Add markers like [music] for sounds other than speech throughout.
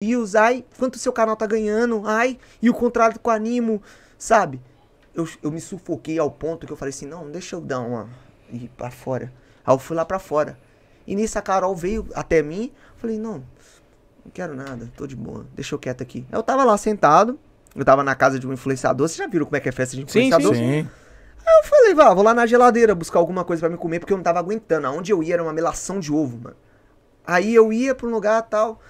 views, ai, quanto seu canal tá ganhando, ai, e o contrato com o Animo, sabe? Eu, eu me sufoquei ao ponto que eu falei assim, não, deixa eu dar uma. ir pra fora. Aí eu fui lá pra fora. E nisso a Carol veio até mim, falei, não, não quero nada, tô de boa, deixa eu quieto aqui. Eu tava lá sentado, eu tava na casa de um influenciador, você já viram como é que é festa de influenciador? Sim, sim. sim. Aí eu falei, vá, vou lá na geladeira buscar alguma coisa para me comer, porque eu não tava aguentando. Aonde eu ia era uma melação de ovo, mano. Aí eu ia pra um lugar tal.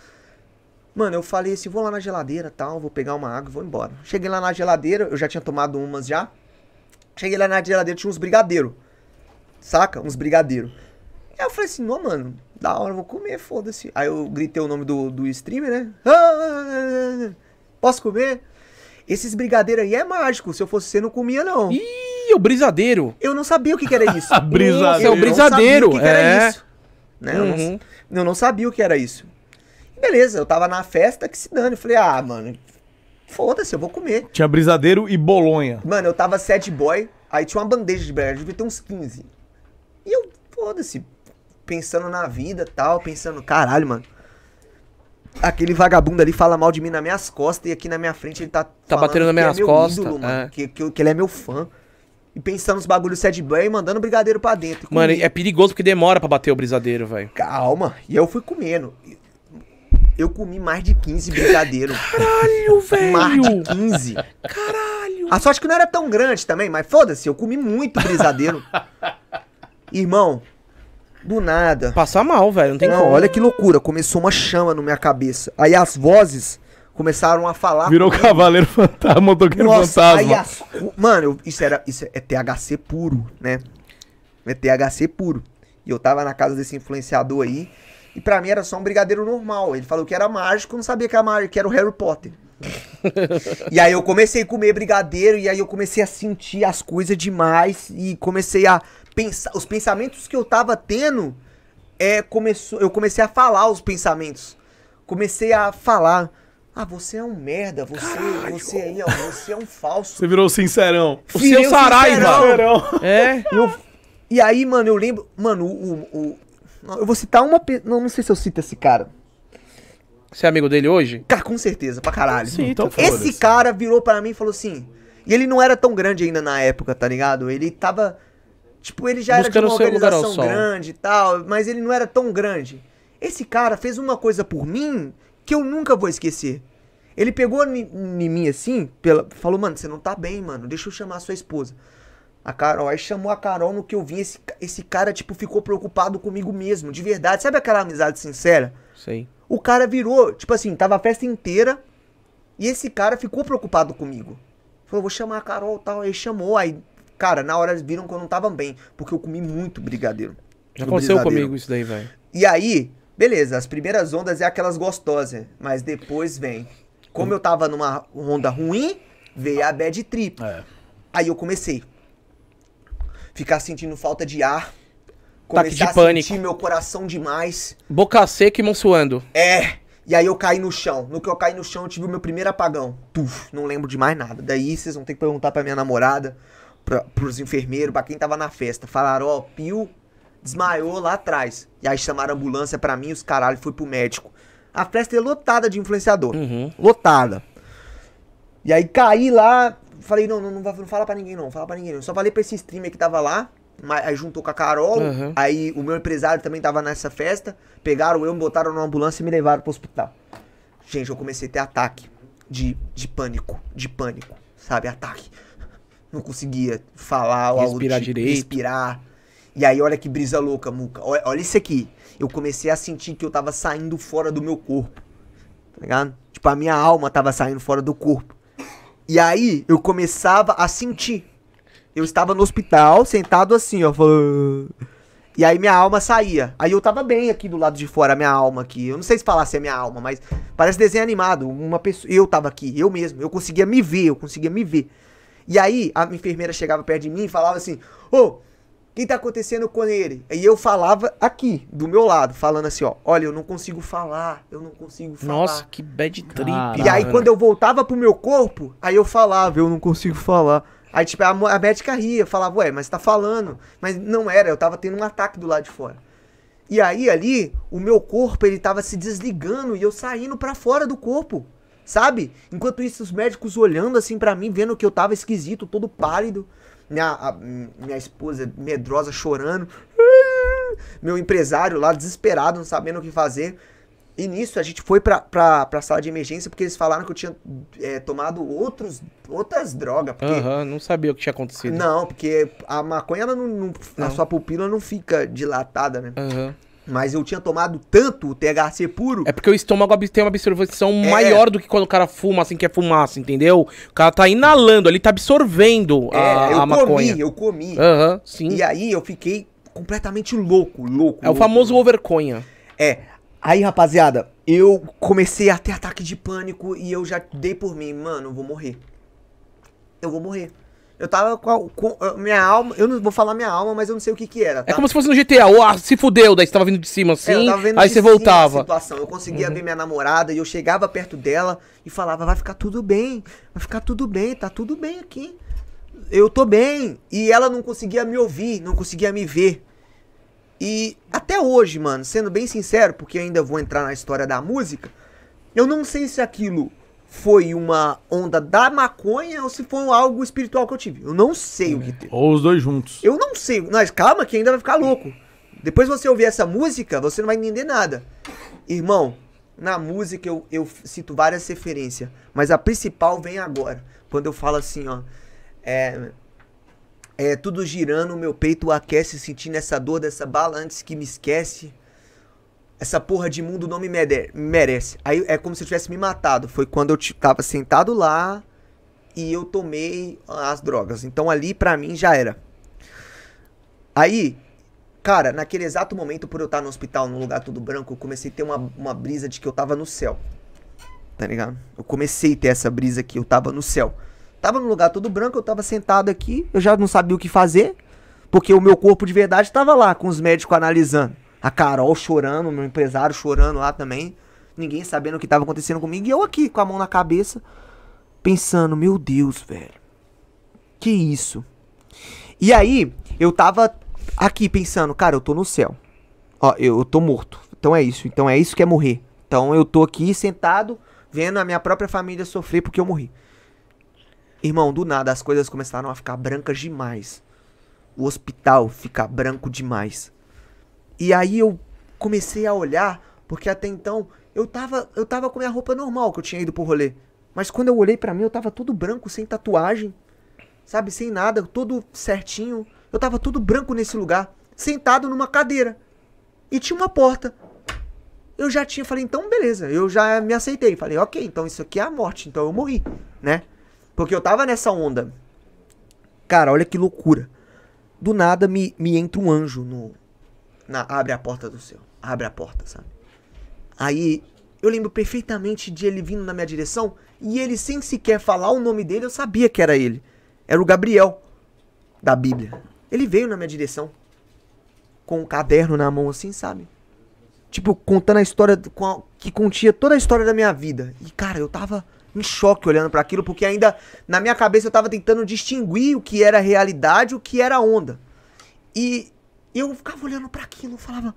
Mano, eu falei assim, vou lá na geladeira tal, vou pegar uma água e vou embora. Cheguei lá na geladeira, eu já tinha tomado umas já. Cheguei lá na geladeira, tinha uns brigadeiro. Saca? Uns brigadeiro. Aí eu falei assim, não, mano, da hora, vou comer, foda-se. Aí eu gritei o nome do, do streamer, né? Ah, ah, ah, posso comer? Esses brigadeiros aí é mágico. Se eu fosse você, não comia, não. Ih, é o brisadeiro. Eu não sabia o que, que era isso. [laughs] brisadeiro. Eu não sabia o que, que era é. isso. Né? Uhum. Eu, não, uhum. eu não sabia o que era isso. Beleza, eu tava na festa que se dane. Eu falei, ah, mano, foda-se, eu vou comer. Tinha brisadeiro e bolonha. Mano, eu tava sad boy, aí tinha uma bandeja de brisadeiro, devia ter uns 15. E eu, foda-se, pensando na vida tal, pensando, caralho, mano. Aquele vagabundo ali fala mal de mim nas minhas costas e aqui na minha frente ele tá. Tá batendo nas é minhas é costas. Ídolo, mano, é. que, que, que ele é meu fã e pensando nos bagulhos sad boy e mandando brigadeiro para dentro. Mano, é perigoso porque demora para bater o brisadeiro, velho. Calma. E eu fui comendo. Eu comi mais de 15 brincadeiros. Caralho, velho! [laughs] Mais de 15. Caralho! A sorte que não era tão grande também, mas foda-se, eu comi muito brisadeiro. Irmão, do nada. Passar mal, velho, não tem não, como. Olha que loucura, começou uma chama na minha cabeça. Aí as vozes começaram a falar. Virou comigo. cavaleiro fantasma, motoqueiro fantasma. Aí as, mano, isso era isso é THC puro, né? É THC puro. E eu tava na casa desse influenciador aí, e para mim era só um brigadeiro normal. Ele falou que era mágico, não sabia que era mágico, que era o Harry Potter. [laughs] e aí eu comecei a comer brigadeiro e aí eu comecei a sentir as coisas demais e comecei a pensar os pensamentos que eu tava tendo é começou eu comecei a falar os pensamentos. Comecei a falar ah, você é um merda, você, Caralho. você aí, ó, você é um falso. Você virou sincerão. O seu sarai Saraiva. É. Eu, e aí, mano, eu lembro, mano, o, o eu vou citar uma. pessoa. Não, não sei se eu cito esse cara. Você é amigo dele hoje? Cara, com certeza, pra caralho. Sim, então Esse cara virou para mim e falou assim. E ele não era tão grande ainda na época, tá ligado? Ele tava. Tipo, ele já Buscando era de uma organização grande e tal, mas ele não era tão grande. Esse cara fez uma coisa por mim que eu nunca vou esquecer. Ele pegou em mim assim, pela, falou, mano, você não tá bem, mano, deixa eu chamar a sua esposa. A Carol. Aí chamou a Carol no que eu vi. Esse, esse cara, tipo, ficou preocupado comigo mesmo, de verdade. Sabe aquela amizade sincera? Sei. O cara virou, tipo assim, tava a festa inteira. E esse cara ficou preocupado comigo. Falou, vou chamar a Carol tal. Aí chamou. Aí, cara, na hora eles viram que eu não tava bem. Porque eu comi muito brigadeiro. Já aconteceu brigadeiro. comigo isso daí, velho. E aí, beleza, as primeiras ondas é aquelas gostosas. Mas depois vem. Como eu tava numa onda ruim, veio a bad trip. É. Aí eu comecei ficar sentindo falta de ar, começar de a pânico. sentir meu coração demais. Boca seca e mão suando. É. E aí eu caí no chão. No que eu caí no chão, eu tive o meu primeiro apagão. Tuf, não lembro de mais nada. Daí vocês vão ter que perguntar pra minha namorada, pra, pros enfermeiros, pra quem tava na festa. Falaram, ó, oh, Pio desmaiou lá atrás. E aí chamaram a ambulância pra mim, os caralho, foi pro médico. A festa é lotada de influenciador. Uhum. Lotada. E aí caí lá, falei, não, não, não fala pra ninguém não, fala pra ninguém Só falei pra esse streamer que tava lá, aí juntou com a Carol, uhum. aí o meu empresário também tava nessa festa, pegaram eu, me botaram numa ambulância e me levaram pro hospital. Gente, eu comecei a ter ataque de, de pânico, de pânico, sabe? Ataque. Não conseguia falar ou respirar algo tipo, de, direito. respirar. E aí, olha que brisa louca, Muca. Olha, olha isso aqui. Eu comecei a sentir que eu tava saindo fora do meu corpo. Tá ligado? Tipo, a minha alma tava saindo fora do corpo. E aí eu começava a sentir. Eu estava no hospital, sentado assim, ó, falando. E aí minha alma saía. Aí eu tava bem aqui do lado de fora, minha alma aqui. Eu não sei se falar se é minha alma, mas parece desenho animado. Uma pessoa, eu tava aqui, eu mesmo. Eu conseguia me ver, eu conseguia me ver. E aí a enfermeira chegava perto de mim e falava assim: "Ô, oh, que está acontecendo com ele? E eu falava aqui, do meu lado, falando assim, ó, olha, eu não consigo falar, eu não consigo falar. Nossa, que bad trip. Caramba. E aí quando eu voltava pro meu corpo, aí eu falava, eu não consigo falar. Aí, tipo, a, a médica ria, falava, ué, mas tá falando. Mas não era, eu tava tendo um ataque do lado de fora. E aí, ali, o meu corpo, ele tava se desligando e eu saindo para fora do corpo, sabe? Enquanto isso, os médicos olhando assim para mim, vendo que eu tava esquisito, todo pálido minha, a, minha esposa medrosa chorando, meu empresário lá desesperado, não sabendo o que fazer. E nisso a gente foi pra, pra, pra sala de emergência porque eles falaram que eu tinha é, tomado outros, outras drogas. Aham, uhum, não sabia o que tinha acontecido. Não, porque a maconha, ela não, não, não. na sua pupila não fica dilatada, né? Aham. Uhum. Mas eu tinha tomado tanto o THC puro. É porque o estômago tem uma absorção é. maior do que quando o cara fuma, assim, que é fumaça, assim, entendeu? O cara tá inalando, ele tá absorvendo é, a, eu a maconha. eu comi, eu comi. Aham, uhum, sim. E aí eu fiquei completamente louco, louco. É louco, o famoso overconha. É. Aí, rapaziada, eu comecei a ter ataque de pânico e eu já dei por mim, mano, eu vou morrer. Eu vou morrer. Eu tava com, a, com a minha alma. Eu não vou falar minha alma, mas eu não sei o que que era. É tá? É como se fosse no GTA. Ou ah, se fudeu, daí você tava vindo de cima é, assim. É, aí você voltava. Situação. Eu conseguia uhum. ver minha namorada e eu chegava perto dela e falava: vai ficar tudo bem, vai ficar tudo bem, tá tudo bem aqui. Eu tô bem. E ela não conseguia me ouvir, não conseguia me ver. E até hoje, mano, sendo bem sincero, porque eu ainda vou entrar na história da música, eu não sei se aquilo foi uma onda da maconha ou se foi algo espiritual que eu tive. Eu não sei o que teve. Ou os dois juntos. Eu não sei. Mas calma que ainda vai ficar louco. Depois você ouvir essa música, você não vai entender nada. Irmão, na música eu, eu cito várias referências, mas a principal vem agora. Quando eu falo assim, ó. É, é tudo girando, meu peito aquece, sentindo essa dor dessa bala antes que me esquece. Essa porra de mundo não me merece. Aí é como se eu tivesse me matado. Foi quando eu tava sentado lá e eu tomei as drogas. Então ali para mim já era. Aí, cara, naquele exato momento, por eu estar tá no hospital, num lugar todo branco, eu comecei a ter uma, uma brisa de que eu tava no céu. Tá ligado? Eu comecei a ter essa brisa que eu tava no céu. Tava num lugar todo branco, eu tava sentado aqui, eu já não sabia o que fazer, porque o meu corpo de verdade tava lá, com os médicos analisando. A Carol chorando, meu empresário chorando lá também. Ninguém sabendo o que estava acontecendo comigo. E eu aqui, com a mão na cabeça, pensando, meu Deus, velho. Que isso? E aí, eu tava aqui pensando, cara, eu tô no céu. Ó, eu, eu tô morto. Então é isso. Então é isso que é morrer. Então eu tô aqui sentado, vendo a minha própria família sofrer porque eu morri. Irmão, do nada as coisas começaram a ficar brancas demais. O hospital fica branco demais. E aí eu comecei a olhar, porque até então eu tava, eu tava com minha roupa normal que eu tinha ido pro rolê. Mas quando eu olhei para mim, eu tava todo branco, sem tatuagem, sabe? Sem nada, todo certinho. Eu tava todo branco nesse lugar, sentado numa cadeira. E tinha uma porta. Eu já tinha, falei, então beleza, eu já me aceitei. Falei, ok, então isso aqui é a morte, então eu morri, né? Porque eu tava nessa onda. Cara, olha que loucura. Do nada me, me entra um anjo no, na, abre a porta do céu. Abre a porta, sabe? Aí eu lembro perfeitamente de ele vindo na minha direção e ele, sem sequer falar o nome dele, eu sabia que era ele. Era o Gabriel da Bíblia. Ele veio na minha direção com um caderno na mão, assim, sabe? Tipo, contando a história a, que continha toda a história da minha vida. E cara, eu tava em choque olhando para aquilo porque ainda na minha cabeça eu tava tentando distinguir o que era realidade, o que era onda. E eu ficava olhando para aquilo, falava,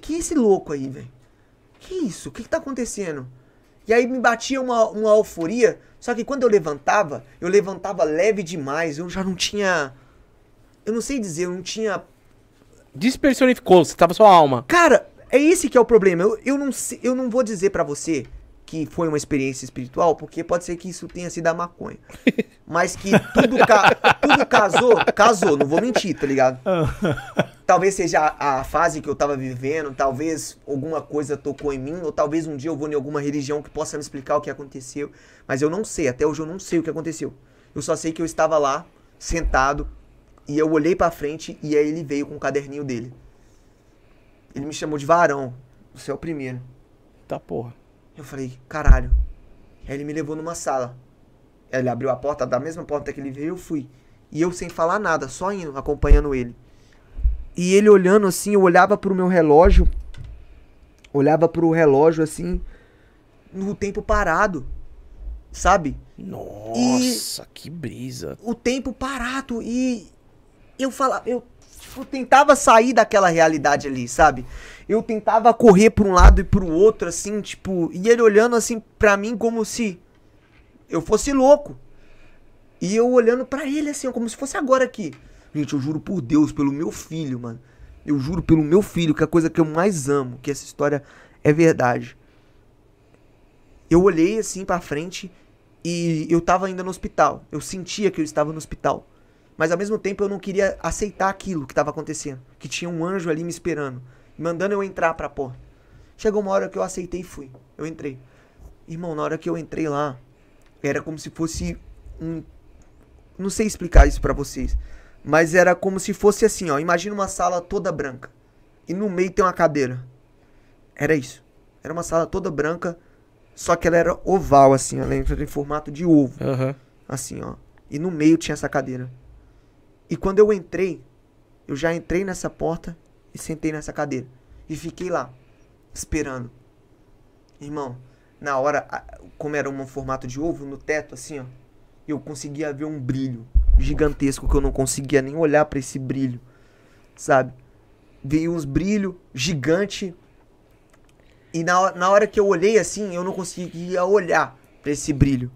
que é esse louco aí, velho? Que isso? O que, que tá acontecendo? E aí me batia uma, uma euforia, só que quando eu levantava, eu levantava leve demais, eu já não tinha. Eu não sei dizer, eu não tinha. Despersonificou, você tava sua alma. Cara, é esse que é o problema. Eu, eu, não, eu não vou dizer para você que foi uma experiência espiritual, porque pode ser que isso tenha sido a maconha. [laughs] Mas que tudo, ca tudo casou, casou, não vou mentir, tá ligado? [laughs] Talvez seja a, a, fase que eu tava vivendo, talvez alguma coisa tocou em mim, ou talvez um dia eu vou em alguma religião que possa me explicar o que aconteceu. Mas eu não sei, até hoje eu não sei o que aconteceu. Eu só sei que eu estava lá, sentado, e eu olhei pra frente, e aí ele veio com o caderninho dele. Ele me chamou de varão. Você é o primeiro. Tá porra. Eu falei, caralho. Aí ele me levou numa sala. Ele abriu a porta, da mesma porta que ele veio, eu fui. E eu sem falar nada, só indo, acompanhando ele. E ele olhando assim, eu olhava pro meu relógio. Olhava pro relógio assim, no tempo parado. Sabe? Nossa, e que brisa. O tempo parado e eu falava, eu tipo, tentava sair daquela realidade ali, sabe? Eu tentava correr pra um lado e pro outro, assim, tipo, e ele olhando assim pra mim como se eu fosse louco. E eu olhando para ele assim, como se fosse agora aqui. Gente, eu juro por Deus, pelo meu filho, mano. Eu juro pelo meu filho, que é a coisa que eu mais amo, que essa história é verdade. Eu olhei assim para frente e eu tava ainda no hospital. Eu sentia que eu estava no hospital. Mas ao mesmo tempo eu não queria aceitar aquilo que estava acontecendo, que tinha um anjo ali me esperando, mandando eu entrar para a porta. Chegou uma hora que eu aceitei e fui. Eu entrei. Irmão, na hora que eu entrei lá, era como se fosse um não sei explicar isso para vocês, mas era como se fosse assim, ó, imagina uma sala toda branca e no meio tem uma cadeira. Era isso. Era uma sala toda branca, só que ela era oval assim, ela entra né, em formato de ovo. Uhum. Assim, ó. E no meio tinha essa cadeira. E quando eu entrei, eu já entrei nessa porta e sentei nessa cadeira. E fiquei lá, esperando. Irmão, na hora, como era um formato de ovo, no teto, assim, ó, eu conseguia ver um brilho gigantesco que eu não conseguia nem olhar para esse brilho, sabe? Veio uns brilho gigante. E na, na hora que eu olhei assim, eu não conseguia olhar para esse brilho.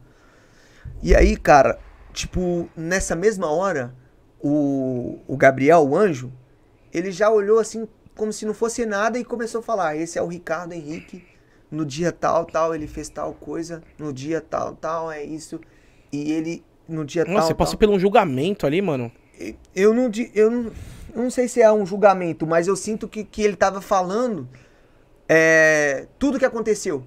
E aí, cara, tipo, nessa mesma hora, o, o Gabriel, o anjo, ele já olhou assim como se não fosse nada e começou a falar: esse é o Ricardo Henrique, no dia tal, tal, ele fez tal coisa, no dia tal, tal, é isso. E ele, no dia Nossa, tal. Você passou tal. pelo um julgamento ali, mano? Eu não, eu não, eu não sei se é um julgamento, mas eu sinto que, que ele tava falando é, tudo que aconteceu.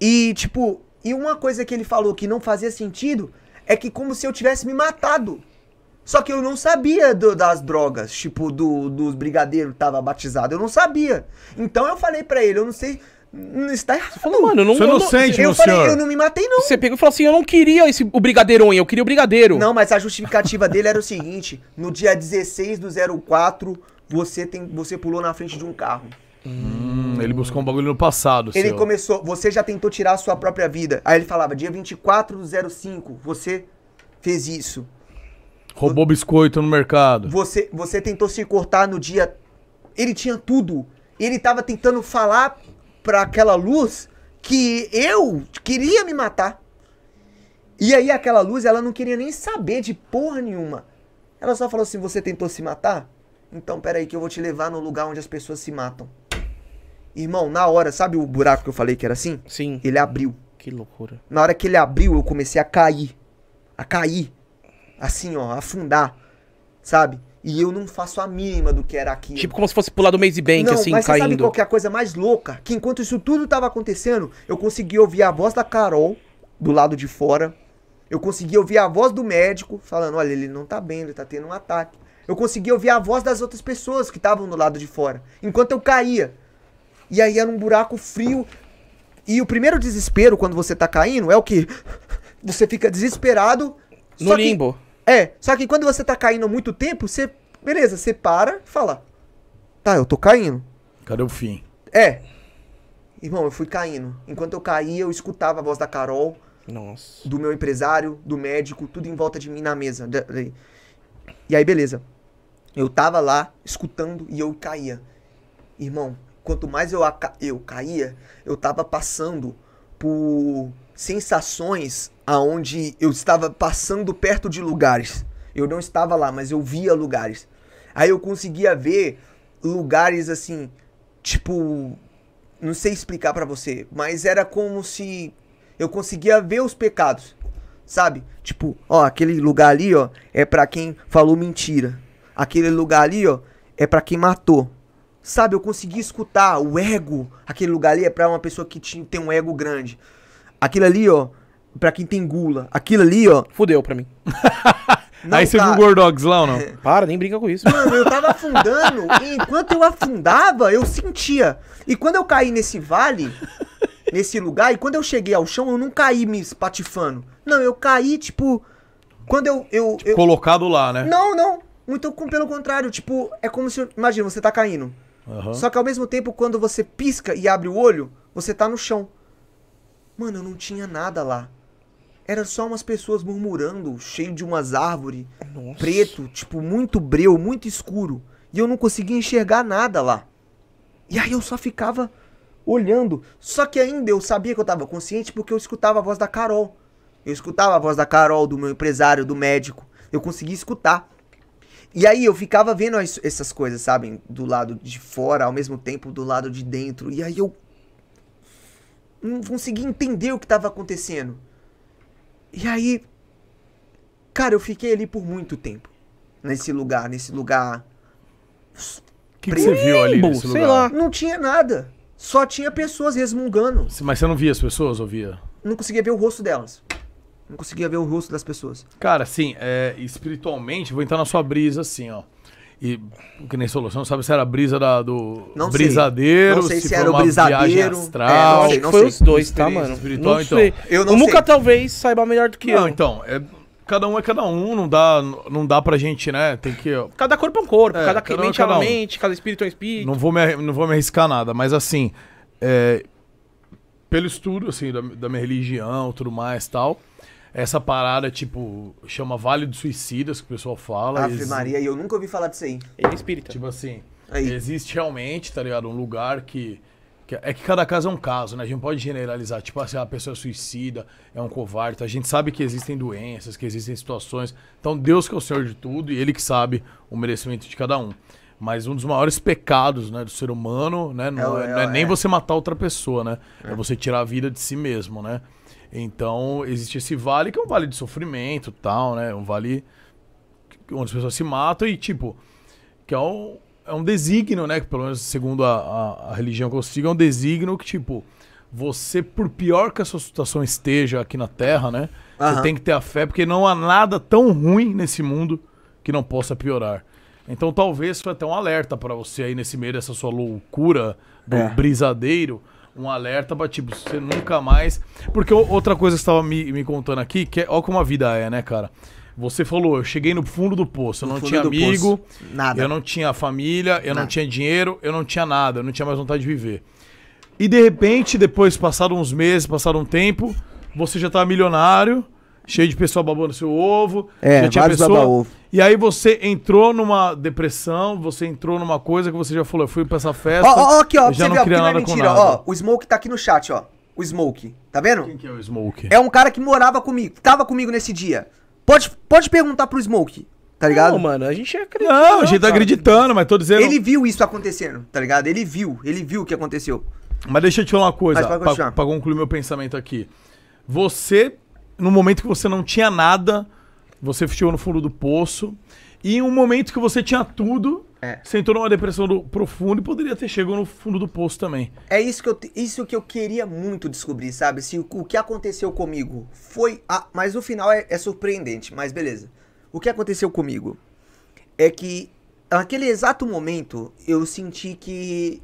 E, tipo, e uma coisa que ele falou que não fazia sentido é que como se eu tivesse me matado. Só que eu não sabia do, das drogas, tipo, do, dos brigadeiros que tava batizado. Eu não sabia. Então eu falei para ele, eu não sei. Não está errado. Você falou, mano, eu não, você não, eu não sente, eu falei, senhor. eu não me matei, não. Você pegou e falou assim: eu não queria esse, o brigadeironha, eu queria o brigadeiro. Não, mas a justificativa dele era o seguinte: no dia 16 do 04, você, tem, você pulou na frente de um carro. Hum, ele buscou um bagulho no passado. Ele começou, você já tentou tirar a sua própria vida. Aí ele falava: dia 24 do 05, você fez isso. Roubou biscoito no mercado. Você, você tentou se cortar no dia. Ele tinha tudo. Ele tava tentando falar para aquela luz que eu queria me matar. E aí aquela luz, ela não queria nem saber de porra nenhuma. Ela só falou assim: "Você tentou se matar? Então peraí que eu vou te levar no lugar onde as pessoas se matam." Irmão, na hora, sabe o buraco que eu falei que era assim? Sim. Ele abriu. Que loucura. Na hora que ele abriu, eu comecei a cair. A cair assim, ó, afundar, sabe? E eu não faço a mínima do que era aquilo. Tipo como se fosse pular do Maze Bank, não, assim, mas caindo. Mas sabe qual é a coisa mais louca? Que enquanto isso tudo tava acontecendo, eu consegui ouvir a voz da Carol, do lado de fora. Eu consegui ouvir a voz do médico, falando, olha, ele não tá bem, ele tá tendo um ataque. Eu consegui ouvir a voz das outras pessoas que estavam do lado de fora, enquanto eu caía. E aí era um buraco frio. E o primeiro desespero quando você tá caindo é o que? [laughs] Você fica desesperado. No limbo. Que é, só que quando você tá caindo há muito tempo, você. Beleza, você para e fala. Tá, eu tô caindo. Cadê o fim? É. Irmão, eu fui caindo. Enquanto eu caía, eu escutava a voz da Carol. Nossa. Do meu empresário, do médico, tudo em volta de mim na mesa. E aí, beleza. Eu tava lá, escutando, e eu caía. Irmão, quanto mais eu, eu caía, eu tava passando tipo sensações aonde eu estava passando perto de lugares. Eu não estava lá, mas eu via lugares. Aí eu conseguia ver lugares assim, tipo, não sei explicar para você, mas era como se eu conseguia ver os pecados, sabe? Tipo, ó, aquele lugar ali, ó, é para quem falou mentira. Aquele lugar ali, ó, é para quem matou. Sabe, eu consegui escutar o ego. Aquele lugar ali é pra uma pessoa que tem um ego grande. Aquilo ali, ó, pra quem tem gula. Aquilo ali, ó. Fudeu pra mim. [laughs] Não, Aí você tá... viu o Gordogs lá ou não? [laughs] Para, nem brinca com isso. Mano, eu tava afundando. e enquanto eu afundava, eu sentia. E quando eu caí nesse vale, nesse lugar, e quando eu cheguei ao chão, eu não caí me espatifando. Não, eu caí, tipo. Quando eu. eu, tipo, eu... Colocado lá, né? Não, não. Muito então, pelo contrário. Tipo, é como se. Imagina, você tá caindo. Uhum. Só que ao mesmo tempo, quando você pisca e abre o olho, você tá no chão. Mano, eu não tinha nada lá. Era só umas pessoas murmurando, cheio de umas árvores, Nossa. preto, tipo, muito breu, muito escuro. E eu não conseguia enxergar nada lá. E aí eu só ficava olhando. Só que ainda eu sabia que eu tava consciente porque eu escutava a voz da Carol. Eu escutava a voz da Carol, do meu empresário, do médico. Eu conseguia escutar. E aí eu ficava vendo as, essas coisas, sabem? Do lado de fora, ao mesmo tempo do lado de dentro. E aí eu. Não conseguia entender o que estava acontecendo. E aí. Cara, eu fiquei ali por muito tempo. Nesse lugar, nesse lugar. O que, que, você viu ali nesse lugar? Sei lá. Não tinha nada. Só tinha pessoas resmungando. Mas você não via as pessoas, ouvia? Não conseguia ver o rosto delas não conseguia ver o rosto das pessoas. Cara, assim, é, espiritualmente, vou entrar na sua brisa assim, ó. E que nem solução, sabe se era a brisa da, do não brisadeiro, sei. Não sei se, se era o brisadeiro. Astral, é, não sei, não foi sei. os dois, tá, mano? Espiritual, não então. Sei. Eu não o Muca talvez saiba melhor do que não, eu. Não, então, é, cada um é cada um, não dá, não dá pra gente, né? Tem que Cada corpo é um corpo, é, cada, cada é mente é cada, um. mente, cada espírito é um espírito. Não vou me, não vou me arriscar nada, mas assim, é, pelo estudo assim da, da minha religião, tudo mais, tal, essa parada, tipo, chama Vale dos Suicidas, que o pessoal fala. Ave exi... Maria, e eu nunca ouvi falar disso aí. Ele é espírita. Tipo assim, aí. existe realmente, tá ligado? Um lugar que, que, É que cada caso é um caso, né? A gente não pode generalizar. Tipo assim, a pessoa é suicida, é um covarde. Tá? A gente sabe que existem doenças, que existem situações. Então, Deus que é o Senhor de tudo e Ele que sabe o merecimento de cada um. Mas um dos maiores pecados né, do ser humano, né? É não, é, é, não é nem é. você matar outra pessoa, né? É, é você tirar a vida de si mesmo, né? Então, existe esse vale que é um vale de sofrimento tal, né? Um vale onde as pessoas se matam e, tipo, que é um, é um desígnio, né? Que pelo menos segundo a, a, a religião que eu sigo, é um desígnio que, tipo, você, por pior que a sua situação esteja aqui na Terra, né? Uhum. Você tem que ter a fé, porque não há nada tão ruim nesse mundo que não possa piorar. Então talvez foi até um alerta para você aí nesse meio dessa sua loucura do é. brisadeiro um alerta pra, tipo, você nunca mais. Porque outra coisa que você tava me, me contando aqui, que é, como a vida é, né, cara? Você falou, eu cheguei no fundo do poço, eu não tinha amigo, poço. nada. eu não tinha família, eu nada. não tinha dinheiro, eu não tinha nada, eu não tinha mais vontade de viver. E de repente, depois, passaram uns meses, passado um tempo, você já tá milionário, cheio de pessoa babando seu ovo. É, já tinha pessoa, ovo. E aí você entrou numa depressão, você entrou numa coisa que você já falou, eu fui pra essa festa. Ó, ó, ó aqui, ó, já não viu, queria é nada é mentira, nada. Ó, o Smoke tá aqui no chat, ó. O Smoke, tá vendo? Quem que é o Smoke? É um cara que morava comigo, tava comigo nesse dia. Pode, pode perguntar pro Smoke, tá ligado? Não, mano, a gente acredita. É não, a gente tá acreditando, mas tô dizendo... Ele viu isso acontecendo, tá ligado? Ele viu, ele viu o que aconteceu. Mas deixa eu te falar uma coisa, pra, pra concluir meu pensamento aqui. Você no momento que você não tinha nada, você ficou no fundo do poço. E em um momento que você tinha tudo, é. você entrou numa depressão do, profunda e poderia ter chegado no fundo do poço também. É isso que eu, isso que eu queria muito descobrir, sabe? Se o, o que aconteceu comigo foi. A, mas o final é, é surpreendente, mas beleza. O que aconteceu comigo é que naquele exato momento eu senti que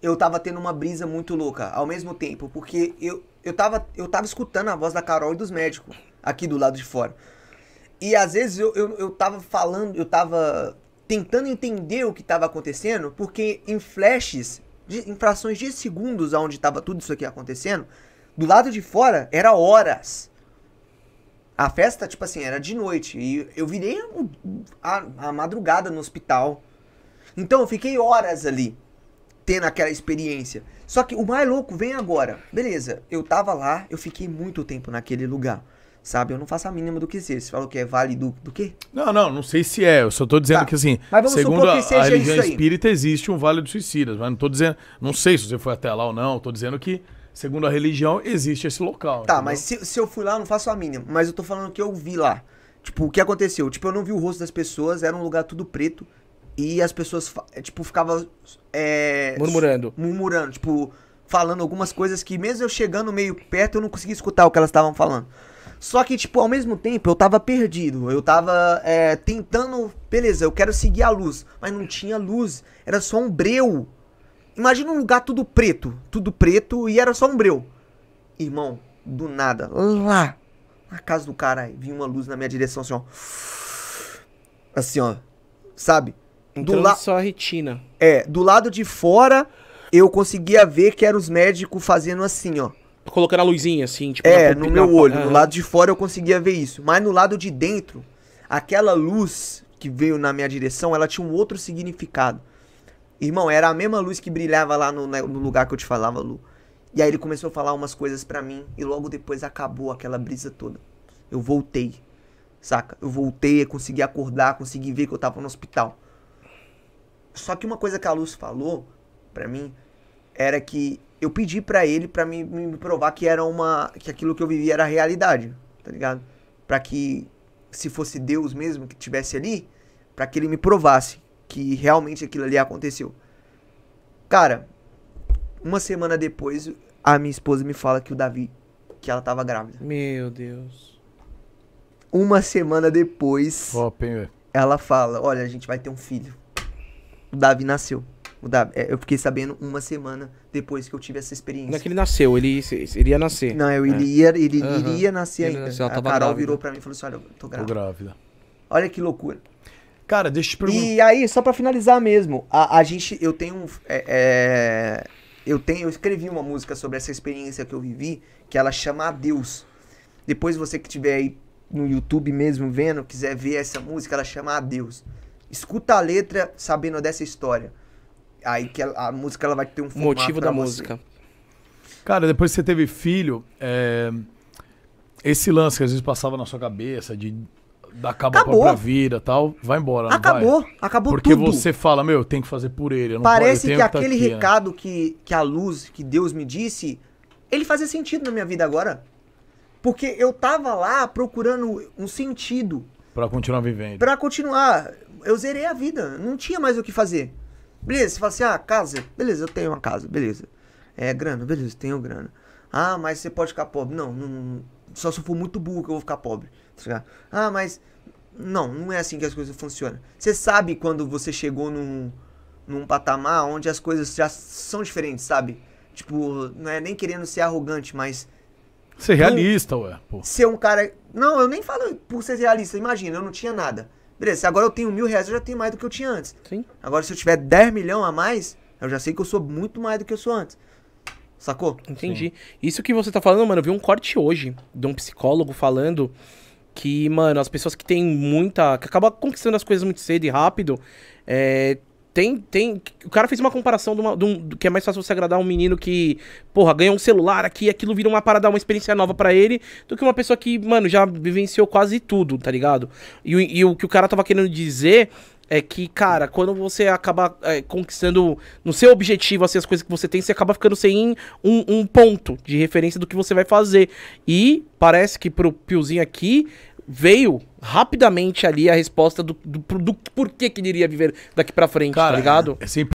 eu tava tendo uma brisa muito louca ao mesmo tempo, porque eu, eu tava, eu tava escutando a voz da Carol e dos médicos aqui do lado de fora. E às vezes eu, eu, eu tava falando, eu tava tentando entender o que tava acontecendo, porque em flashes, de, em frações de segundos aonde tava tudo isso aqui acontecendo, do lado de fora era horas. A festa, tipo assim, era de noite. E eu virei a, a, a madrugada no hospital. Então eu fiquei horas ali tendo aquela experiência. Só que o mais louco vem agora. Beleza, eu tava lá, eu fiquei muito tempo naquele lugar. Sabe, eu não faço a mínima do que dizer. Você falou que é vale do, do quê? Não, não, não sei se é. Eu só tô dizendo tá. que assim, segundo a, a, religião espírita, existe um vale dos suicidas. Mas não tô dizendo. Não sei se você foi até lá ou não. Tô dizendo que, segundo a religião, existe esse local. Tá, entendeu? mas se, se eu fui lá, eu não faço a mínima. Mas eu tô falando que eu vi lá. Tipo, o que aconteceu? Tipo, eu não vi o rosto das pessoas, era um lugar tudo preto. E as pessoas, é, tipo, ficavam. É, murmurando. Murmurando, tipo, falando algumas coisas que, mesmo eu chegando meio perto, eu não conseguia escutar o que elas estavam falando. Só que, tipo, ao mesmo tempo eu tava perdido. Eu tava é, tentando. Beleza, eu quero seguir a luz. Mas não tinha luz. Era só um breu. Imagina um lugar tudo preto. Tudo preto e era só um breu. Irmão, do nada, lá na casa do cara vinha uma luz na minha direção assim, ó. Assim, ó. Sabe? Entrando do la... só a retina. É, do lado de fora eu conseguia ver que eram os médicos fazendo assim, ó. Colocando a luzinha assim, tipo. É, no meu olho. Ah. No lado de fora eu conseguia ver isso. Mas no lado de dentro, aquela luz que veio na minha direção, ela tinha um outro significado. Irmão, era a mesma luz que brilhava lá no, né, no lugar que eu te falava, Lu. E aí ele começou a falar umas coisas para mim e logo depois acabou aquela brisa toda. Eu voltei, saca? Eu voltei, consegui acordar, consegui ver que eu tava no hospital. Só que uma coisa que a Luz falou para mim era que eu pedi para ele para me, me, provar que era uma que aquilo que eu vivia era realidade, tá ligado? Para que se fosse Deus mesmo que tivesse ali, para que ele me provasse que realmente aquilo ali aconteceu. Cara, uma semana depois a minha esposa me fala que o Davi que ela tava grávida. Meu Deus. Uma semana depois, ela fala: Olha, a gente vai ter um filho o Davi nasceu. O Davi, é, eu fiquei sabendo uma semana depois que eu tive essa experiência. Não é que ele nasceu, ele iria nascer. Não, eu é. iria, ele uhum. iria nascer ele ainda. Nasceu, a Carol grávida. virou pra mim e falou assim: olha, eu tô grávida. Tô grávida. Olha que loucura. Cara, deixa eu te perguntar. E aí, só para finalizar mesmo, a, a gente, eu tenho um. É, é, eu tenho, eu escrevi uma música sobre essa experiência que eu vivi, que ela chama a Deus. Depois você que tiver aí no YouTube mesmo vendo, quiser ver essa música, ela chama a Deus. Escuta a letra sabendo dessa história. Aí que a, a música ela vai ter um motivo da você. música. Cara, depois que você teve filho, é... esse lance que às vezes passava na sua cabeça de dar cabo à própria vida tal, vai embora. Acabou, vai? acabou Porque tudo. Porque você fala, meu, eu tenho que fazer por ele. Parece pode, que tá aquele aqui, né? recado né? que, que a luz, que Deus me disse, ele fazia sentido na minha vida agora. Porque eu tava lá procurando um sentido. para continuar vivendo. para continuar eu zerei a vida, não tinha mais o que fazer. Beleza, você fala assim, ah, casa, beleza, eu tenho uma casa, beleza. É, grana, beleza, tenho grana. Ah, mas você pode ficar pobre. Não, não só se eu for muito burro que eu vou ficar pobre. Tá ah, mas não, não é assim que as coisas funcionam. Você sabe quando você chegou num, num patamar onde as coisas já são diferentes, sabe? Tipo, não é nem querendo ser arrogante, mas. Ser realista, ué. Pô. Ser um cara. Não, eu nem falo por ser realista. Imagina, eu não tinha nada. Beleza, se agora eu tenho mil reais, eu já tenho mais do que eu tinha antes. Sim. Agora, se eu tiver 10 milhões a mais, eu já sei que eu sou muito mais do que eu sou antes. Sacou? Entendi. Sim. Isso que você tá falando, mano, eu vi um corte hoje de um psicólogo falando que, mano, as pessoas que têm muita. que acabam conquistando as coisas muito cedo e rápido, é, tem, tem. O cara fez uma comparação de uma, de um, que é mais fácil você agradar um menino que, porra, ganha um celular aqui, aquilo vira uma parada, uma experiência nova para ele, do que uma pessoa que, mano, já vivenciou quase tudo, tá ligado? E, e o que o cara tava querendo dizer é que, cara, quando você acaba é, conquistando no seu objetivo assim, as coisas que você tem, você acaba ficando sem um, um ponto de referência do que você vai fazer. E parece que pro Piozinho aqui, veio rapidamente ali a resposta do, do, do porquê que ele iria viver daqui para frente, tá Cara, tá ligado? É, é